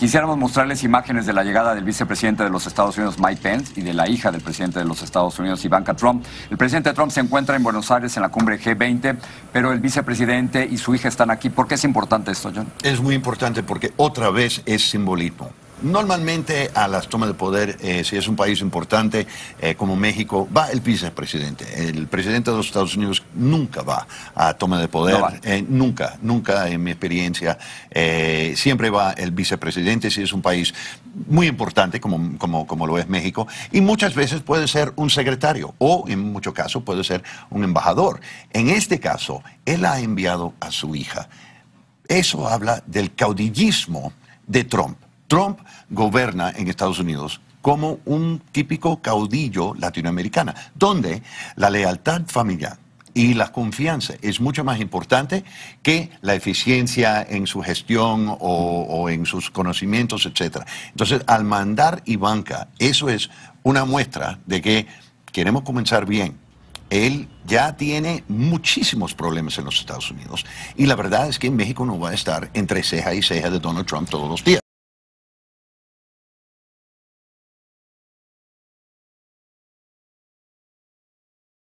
Quisiéramos mostrarles imágenes de la llegada del vicepresidente de los Estados Unidos, Mike Pence, y de la hija del presidente de los Estados Unidos, Ivanka Trump. El presidente Trump se encuentra en Buenos Aires en la cumbre G20, pero el vicepresidente y su hija están aquí. ¿Por qué es importante esto, John? Es muy importante porque otra vez es simbolismo. Normalmente a las tomas de poder, eh, si es un país importante eh, como México, va el vicepresidente. El presidente de los Estados Unidos nunca va a toma de poder, eh, nunca, nunca en mi experiencia. siempre va el vicepresidente si es un país muy importante como, como, como lo es México. Y muchas veces puede ser un secretario o en muchos casos puede ser un embajador. En este caso, él ha enviado a su hija. Eso habla del caudillismo de Trump. Trump gobierna en Estados Unidos como un típico caudillo latinoamericano, donde la lealtad familiar y la confianza es mucho más importante que la eficiencia en su gestión o, en sus conocimientos, etc. Entonces, al mandar y banca, eso es una muestra de que queremos comenzar bien. Él ya tiene muchísimos problemas en los Estados Unidos y la verdad es que en México no va a estar entre ceja y ceja de Donald Trump todos los días.